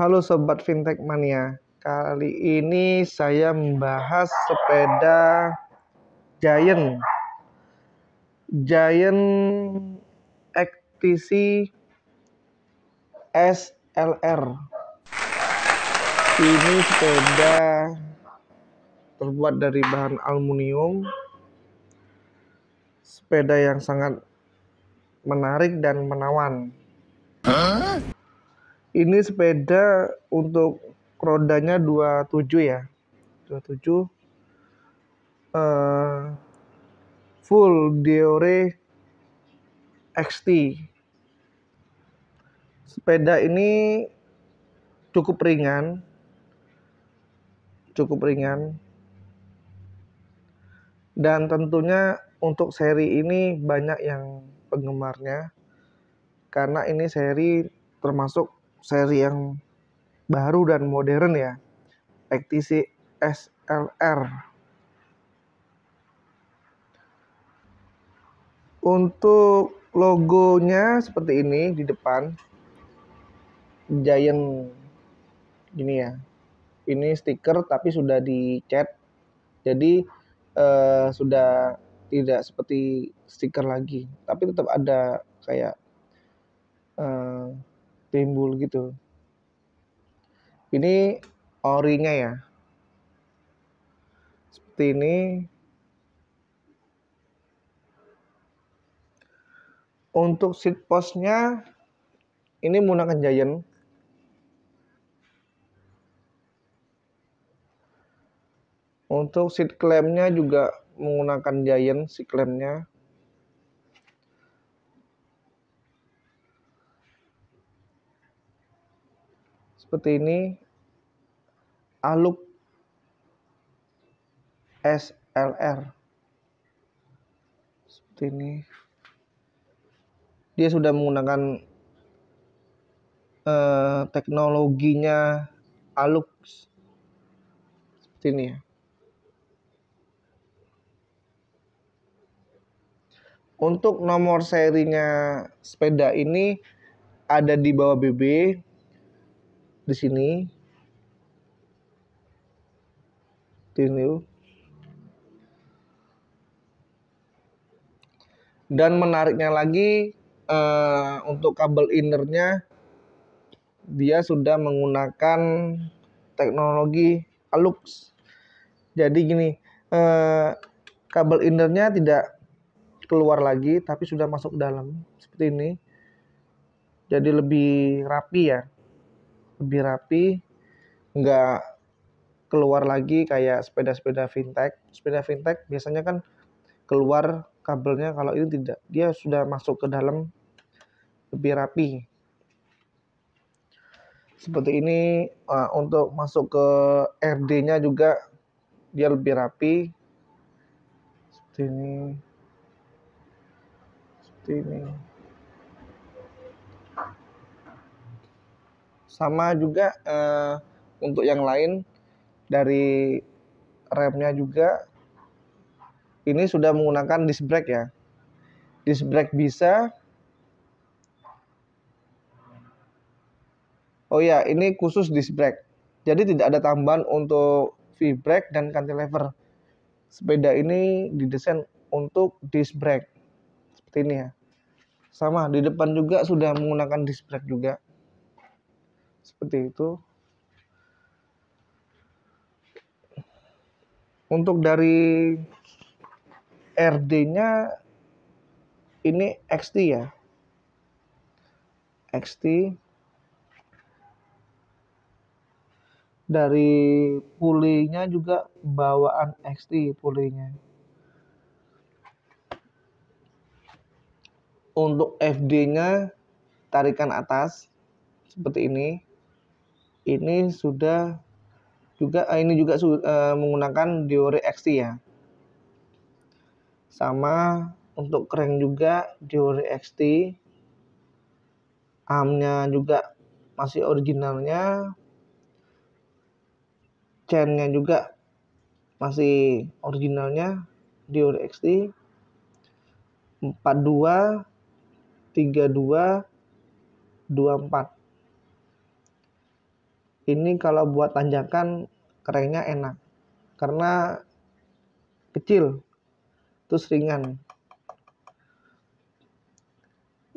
Halo Sobat Fintech Mania, kali ini saya membahas sepeda Giant. Giant XTC SLR. Ini sepeda terbuat dari bahan aluminium. Sepeda yang sangat menarik dan menawan. Huh? ini sepeda untuk rodanya 27 ya 27 uh, eh, full Diore XT sepeda ini cukup ringan cukup ringan dan tentunya untuk seri ini banyak yang penggemarnya karena ini seri termasuk seri yang baru dan modern ya. Ektisi SLR. Untuk logonya seperti ini di depan. Giant gini ya. Ini stiker tapi sudah dicat. Jadi eh, sudah tidak seperti stiker lagi, tapi tetap ada kayak timbul gitu ini orinya ya seperti ini untuk seat postnya ini menggunakan giant untuk seat clampnya juga menggunakan giant seat clampnya seperti ini aluk SLR seperti ini dia sudah menggunakan eh, teknologinya Alux seperti ini ya untuk nomor serinya sepeda ini ada di bawah BB di sini continue dan menariknya lagi uh, untuk kabel innernya dia sudah menggunakan teknologi Alux jadi gini uh, kabel innernya tidak keluar lagi tapi sudah masuk dalam seperti ini jadi lebih rapi ya lebih rapi, nggak keluar lagi kayak sepeda-sepeda fintech. Sepeda fintech biasanya kan keluar kabelnya kalau itu tidak dia sudah masuk ke dalam lebih rapi seperti ini eh, untuk masuk ke RD-nya juga dia lebih rapi seperti ini seperti ini sama juga uh, untuk yang lain dari remnya juga ini sudah menggunakan disc brake ya disc brake bisa oh ya ini khusus disc brake jadi tidak ada tambahan untuk V brake dan cantilever sepeda ini didesain untuk disc brake seperti ini ya sama di depan juga sudah menggunakan disc brake juga seperti itu untuk dari RD-nya ini XT ya XT dari pulinya juga bawaan XT pulinya untuk FD-nya tarikan atas seperti ini ini sudah juga eh, ini juga uh, menggunakan Diore XT ya. Sama untuk crank juga Diore XT. Armnya juga masih originalnya. Chainnya juga masih originalnya Diore XT. 42 32 24 ini kalau buat tanjakan kerennya enak karena kecil terus ringan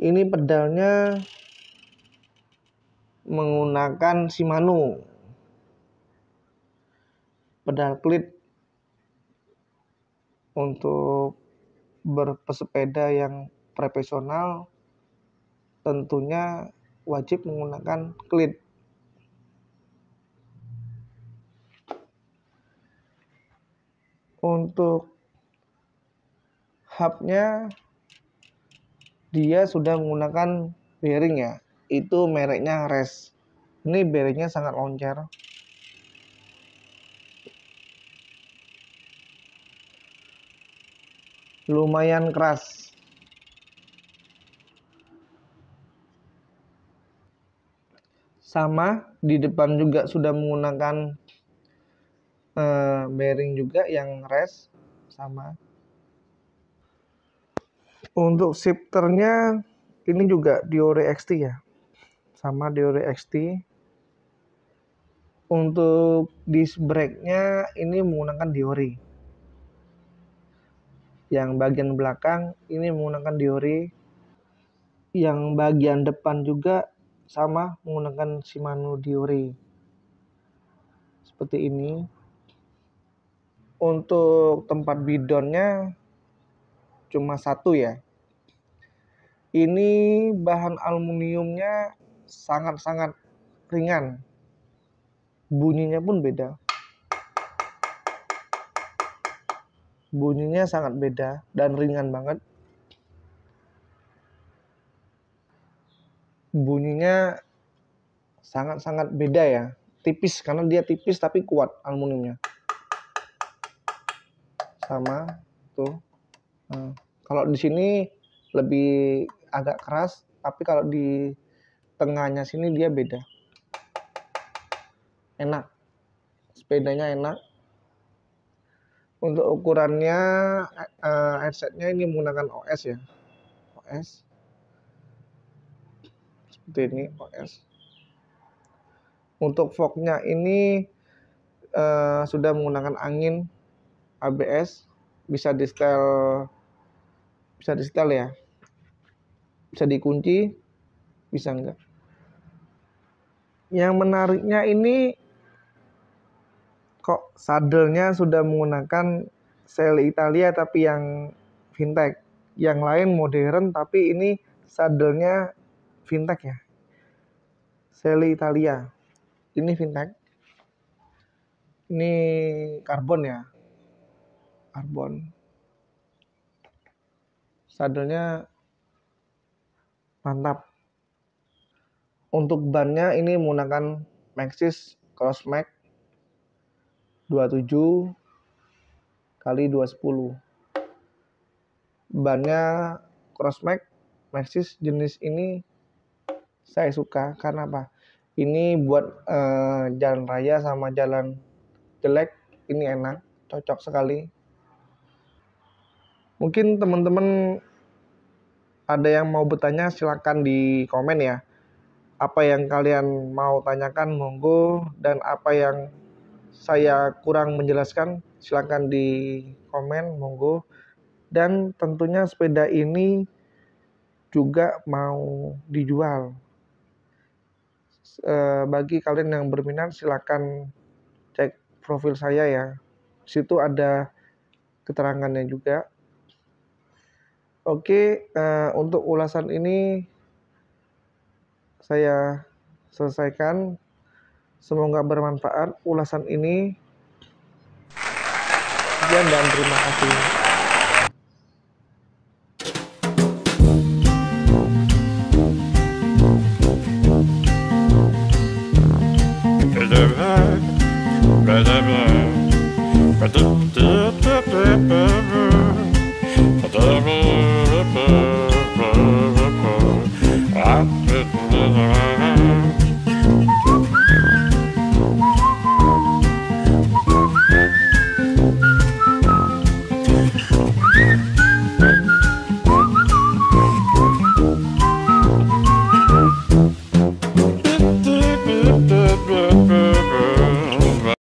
ini pedalnya menggunakan Shimano pedal klit untuk berpesepeda yang profesional tentunya wajib menggunakan klit untuk hubnya dia sudah menggunakan bearing ya itu mereknya res ini bearingnya sangat loncer lumayan keras sama di depan juga sudah menggunakan uh, bearing juga yang rest sama untuk shifternya ini juga Diore XT ya sama Diore XT untuk disc brake-nya ini menggunakan Diore yang bagian belakang ini menggunakan Diore yang bagian depan juga sama menggunakan Shimano Diore seperti ini untuk tempat bidonnya cuma satu ya. Ini bahan aluminiumnya sangat-sangat ringan. Bunyinya pun beda. Bunyinya sangat beda dan ringan banget. Bunyinya sangat-sangat beda ya. Tipis karena dia tipis tapi kuat aluminiumnya sama tuh. Nah, kalau di sini lebih agak keras, tapi kalau di tengahnya sini dia beda. Enak. Sepedanya enak. Untuk ukurannya uh, eh, headsetnya ini menggunakan OS ya. OS. Seperti ini OS. Untuk fognya ini uh, sudah menggunakan angin ABS bisa di setel bisa di setel ya bisa dikunci bisa enggak yang menariknya ini kok sadelnya sudah menggunakan sel Italia tapi yang fintech yang lain modern tapi ini sadelnya fintech ya sel Italia ini fintech ini karbon ya karbon. Sadelnya mantap. Untuk bannya ini menggunakan Maxxis Crossmax 27 kali 210. Bannya Crossmax Maxxis jenis ini saya suka karena apa? Ini buat eh, jalan raya sama jalan jelek ini enak, cocok sekali Mungkin teman-teman ada yang mau bertanya silahkan di komen ya. Apa yang kalian mau tanyakan monggo dan apa yang saya kurang menjelaskan silahkan di komen monggo. Dan tentunya sepeda ini juga mau dijual. Eh, bagi kalian yang berminat silahkan cek profil saya ya. Situ ada keterangannya juga. Oke, uh, untuk ulasan ini saya selesaikan. Semoga bermanfaat ulasan ini. Sekian dan terima kasih.